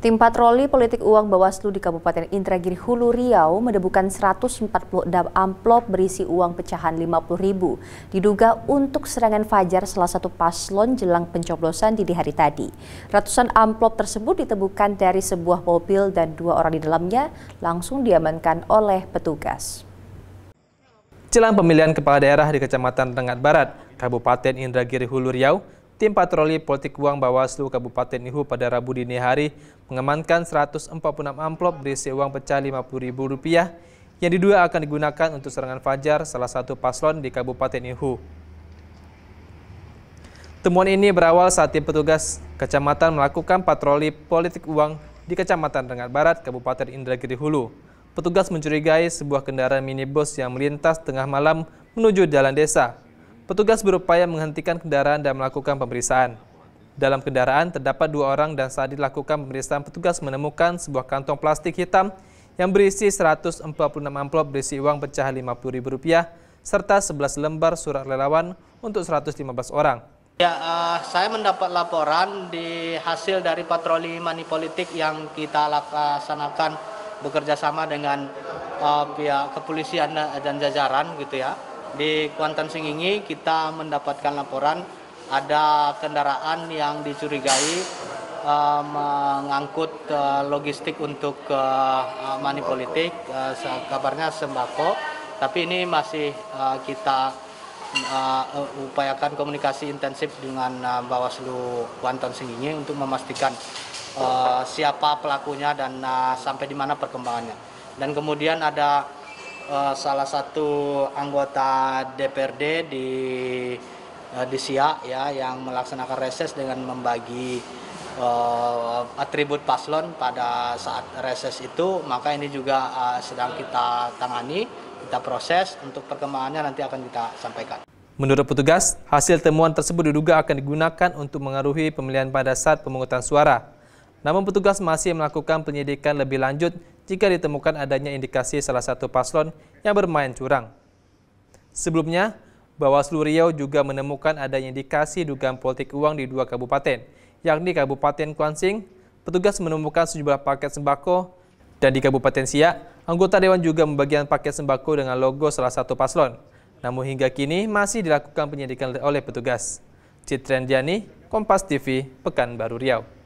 Tim patroli politik uang Bawaslu di Kabupaten Indragiri Hulu Riau mendebukan 146 amplop berisi uang pecahan 50 ribu, diduga untuk serangan fajar salah satu paslon jelang pencoblosan di hari tadi. Ratusan amplop tersebut ditemukan dari sebuah mobil dan dua orang di dalamnya langsung diamankan oleh petugas. Jelang pemilihan kepala daerah di Kecamatan Rengat Barat, Kabupaten Indragiri Hulu Riau, Tim patroli politik uang Bawaslu Kabupaten Nihu pada Rabu dini hari mengamankan 146 amplop berisi uang pecah Rp50.000 yang diduga akan digunakan untuk serangan Fajar, salah satu paslon di Kabupaten Nihu. Temuan ini berawal saat tim petugas kecamatan melakukan patroli politik uang di Kecamatan Rengat Barat, Kabupaten Indragiri Hulu. Petugas mencurigai sebuah kendaraan minibus yang melintas tengah malam menuju jalan desa. Petugas berupaya menghentikan kendaraan dan melakukan pemeriksaan. Dalam kendaraan terdapat dua orang dan saat dilakukan pemeriksaan petugas menemukan sebuah kantong plastik hitam yang berisi 146 amplop berisi uang pecah Rp50.000 serta 11 lembar surat relawan untuk 115 orang. Ya, uh, saya mendapat laporan di hasil dari patroli manipolitik yang kita laksanakan bekerja sama dengan uh, pihak kepolisian dan jajaran gitu ya di Kuantan Singingi kita mendapatkan laporan ada kendaraan yang dicurigai uh, mengangkut uh, logistik untuk uh, money politik, uh, kabarnya sembako. Tapi ini masih uh, kita uh, upayakan komunikasi intensif dengan uh, Bawaslu Kuantan Singingi untuk memastikan uh, siapa pelakunya dan uh, sampai di mana perkembangannya. Dan kemudian ada Eh, salah satu anggota DPRD di uh, di SIA ya yang melaksanakan reses dengan membagi uh, atribut paslon pada saat reses itu maka ini juga uh, sedang kita tangani kita proses untuk perkembangannya nanti akan kita sampaikan. Menurut petugas, hasil temuan tersebut diduga akan digunakan untuk mengaruhi pemilihan pada saat pemungutan suara. Namun petugas masih melakukan penyidikan lebih lanjut jika ditemukan adanya indikasi salah satu paslon yang bermain curang. Sebelumnya, Bawaslu Riau juga menemukan adanya indikasi dugaan politik uang di dua kabupaten, yakni Kabupaten Kuansing, petugas menemukan sejumlah paket sembako, dan di Kabupaten Siak, anggota Dewan juga membagikan paket sembako dengan logo salah satu paslon. Namun hingga kini masih dilakukan penyidikan oleh petugas. Citrendiani, Kompas TV, Pekanbaru Riau.